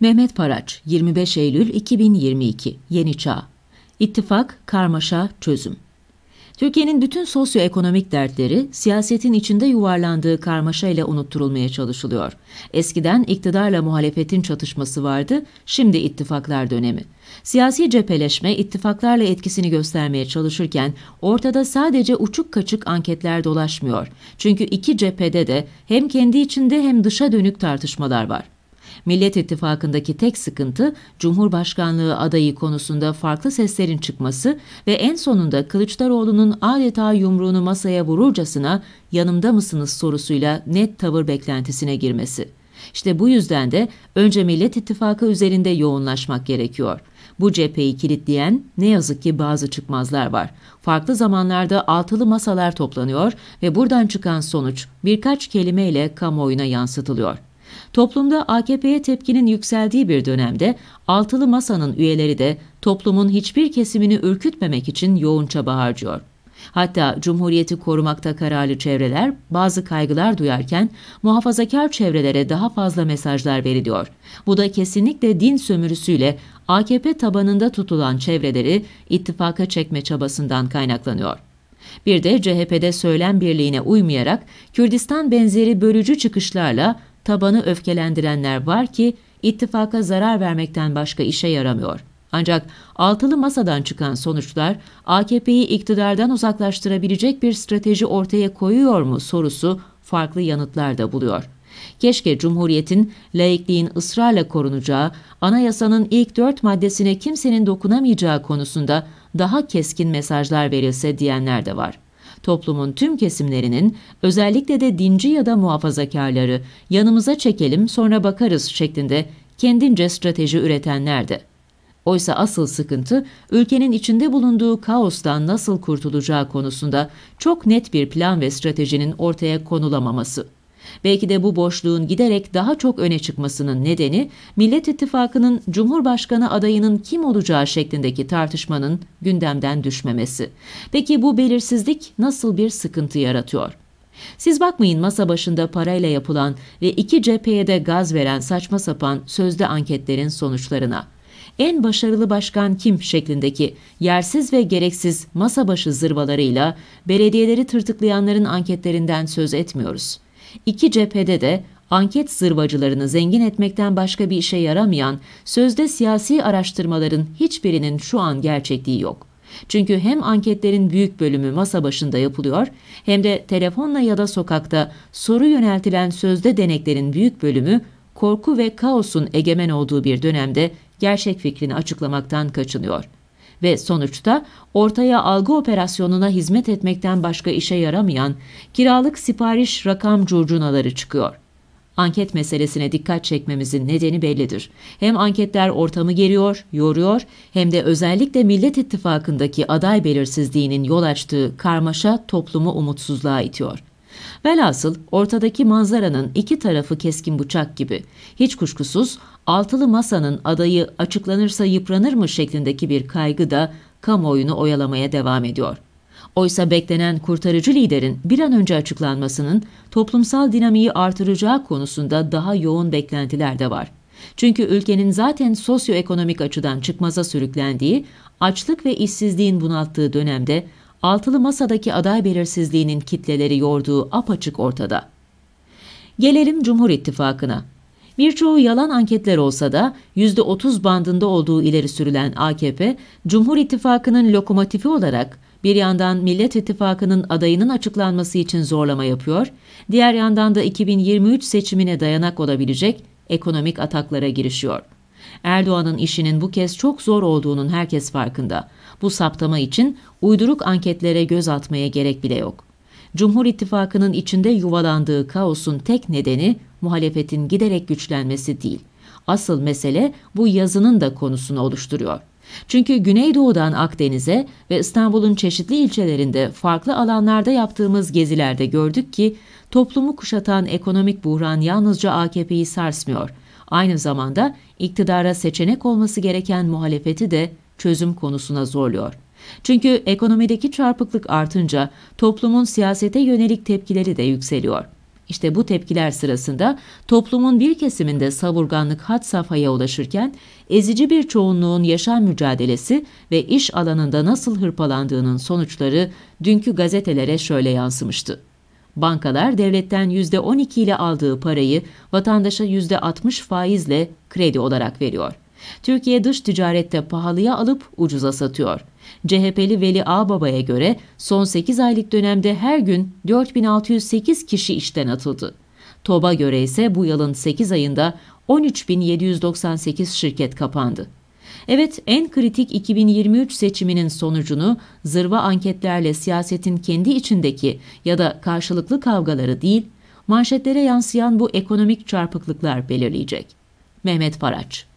Mehmet Paraç, 25 Eylül 2022, Yeni Çağ. İttifak, karmaşa, çözüm. Türkiye'nin bütün sosyoekonomik dertleri siyasetin içinde yuvarlandığı karmaşa ile unutturulmaya çalışılıyor. Eskiden iktidarla muhalefetin çatışması vardı, şimdi ittifaklar dönemi. Siyasi cepheleşme ittifaklarla etkisini göstermeye çalışırken ortada sadece uçuk kaçık anketler dolaşmıyor. Çünkü iki cephede de hem kendi içinde hem dışa dönük tartışmalar var. Millet İttifakı'ndaki tek sıkıntı Cumhurbaşkanlığı adayı konusunda farklı seslerin çıkması ve en sonunda Kılıçdaroğlu'nun adeta yumruğunu masaya vururcasına yanımda mısınız sorusuyla net tavır beklentisine girmesi. İşte bu yüzden de önce Millet İttifakı üzerinde yoğunlaşmak gerekiyor. Bu cepheyi kilitleyen ne yazık ki bazı çıkmazlar var. Farklı zamanlarda altılı masalar toplanıyor ve buradan çıkan sonuç birkaç kelimeyle kamuoyuna yansıtılıyor. Toplumda AKP'ye tepkinin yükseldiği bir dönemde altılı masanın üyeleri de toplumun hiçbir kesimini ürkütmemek için yoğun çaba harcıyor. Hatta Cumhuriyeti korumakta kararlı çevreler bazı kaygılar duyarken muhafazakar çevrelere daha fazla mesajlar veriliyor. Bu da kesinlikle din sömürüsüyle AKP tabanında tutulan çevreleri ittifaka çekme çabasından kaynaklanıyor. Bir de CHP'de söylem birliğine uymayarak Kürdistan benzeri bölücü çıkışlarla tabanı öfkelendirenler var ki ittifaka zarar vermekten başka işe yaramıyor. Ancak altılı masadan çıkan sonuçlar AKP'yi iktidardan uzaklaştırabilecek bir strateji ortaya koyuyor mu sorusu farklı yanıtlar da buluyor. Keşke Cumhuriyet'in laikliğin ısrarla korunacağı, anayasanın ilk dört maddesine kimsenin dokunamayacağı konusunda daha keskin mesajlar verilse diyenler de var toplumun tüm kesimlerinin özellikle de dinci ya da muhafazakarları yanımıza çekelim sonra bakarız şeklinde kendince strateji üretenlerdi. Oysa asıl sıkıntı ülkenin içinde bulunduğu kaostan nasıl kurtulacağı konusunda çok net bir plan ve stratejinin ortaya konulamaması. Belki de bu boşluğun giderek daha çok öne çıkmasının nedeni Millet İttifakı'nın Cumhurbaşkanı adayının kim olacağı şeklindeki tartışmanın gündemden düşmemesi. Peki bu belirsizlik nasıl bir sıkıntı yaratıyor? Siz bakmayın masa başında parayla yapılan ve iki cepheye de gaz veren saçma sapan sözde anketlerin sonuçlarına. En başarılı başkan kim şeklindeki yersiz ve gereksiz masa başı zırvalarıyla belediyeleri tırtıklayanların anketlerinden söz etmiyoruz.'' İki cephede de anket zırvacılarını zengin etmekten başka bir işe yaramayan sözde siyasi araştırmaların hiçbirinin şu an gerçekliği yok. Çünkü hem anketlerin büyük bölümü masa başında yapılıyor hem de telefonla ya da sokakta soru yöneltilen sözde deneklerin büyük bölümü korku ve kaosun egemen olduğu bir dönemde gerçek fikrini açıklamaktan kaçınıyor.'' ve sonuçta ortaya algı operasyonuna hizmet etmekten başka işe yaramayan kiralık sipariş rakam curcunaları çıkıyor. Anket meselesine dikkat çekmemizin nedeni bellidir. Hem anketler ortamı geriyor, yoruyor hem de özellikle Millet İttifakı'ndaki aday belirsizliğinin yol açtığı karmaşa toplumu umutsuzluğa itiyor. Velhasıl ortadaki manzaranın iki tarafı keskin bıçak gibi. Hiç kuşkusuz altılı masanın adayı açıklanırsa yıpranır mı şeklindeki bir kaygı da kamuoyunu oyalamaya devam ediyor. Oysa beklenen kurtarıcı liderin bir an önce açıklanmasının toplumsal dinamiği artıracağı konusunda daha yoğun beklentiler de var. Çünkü ülkenin zaten sosyoekonomik açıdan çıkmaza sürüklendiği, açlık ve işsizliğin bunalttığı dönemde altılı masadaki aday belirsizliğinin kitleleri yorduğu apaçık ortada. Gelelim Cumhur İttifakı'na. Birçoğu yalan anketler olsa da %30 bandında olduğu ileri sürülen AKP, Cumhur İttifakı'nın lokomotifi olarak bir yandan Millet İttifakı'nın adayının açıklanması için zorlama yapıyor, diğer yandan da 2023 seçimine dayanak olabilecek ekonomik ataklara girişiyor. Erdoğan'ın işinin bu kez çok zor olduğunun herkes farkında. Bu saptama için uyduruk anketlere göz atmaya gerek bile yok. Cumhur İttifakı'nın içinde yuvalandığı kaosun tek nedeni muhalefetin giderek güçlenmesi değil. Asıl mesele bu yazının da konusunu oluşturuyor. Çünkü Güneydoğu'dan Akdeniz'e ve İstanbul'un çeşitli ilçelerinde farklı alanlarda yaptığımız gezilerde gördük ki toplumu kuşatan ekonomik buhran yalnızca AKP'yi sarsmıyor. Aynı zamanda iktidara seçenek olması gereken muhalefeti de çözüm konusuna zorluyor. Çünkü ekonomideki çarpıklık artınca toplumun siyasete yönelik tepkileri de yükseliyor. İşte bu tepkiler sırasında toplumun bir kesiminde savurganlık hat safhaya ulaşırken ezici bir çoğunluğun yaşam mücadelesi ve iş alanında nasıl hırpalandığının sonuçları dünkü gazetelere şöyle yansımıştı. Bankalar devletten %12 ile aldığı parayı vatandaşa %60 faizle kredi olarak veriyor. Türkiye dış ticarette pahalıya alıp ucuza satıyor. CHP'li Veli Ağbaba'ya göre son 8 aylık dönemde her gün 4608 kişi işten atıldı. TOB'a göre ise bu yılın 8 ayında 13.798 şirket kapandı. Evet, en kritik 2023 seçiminin sonucunu zırva anketlerle siyasetin kendi içindeki ya da karşılıklı kavgaları değil, manşetlere yansıyan bu ekonomik çarpıklıklar belirleyecek. Mehmet Faraç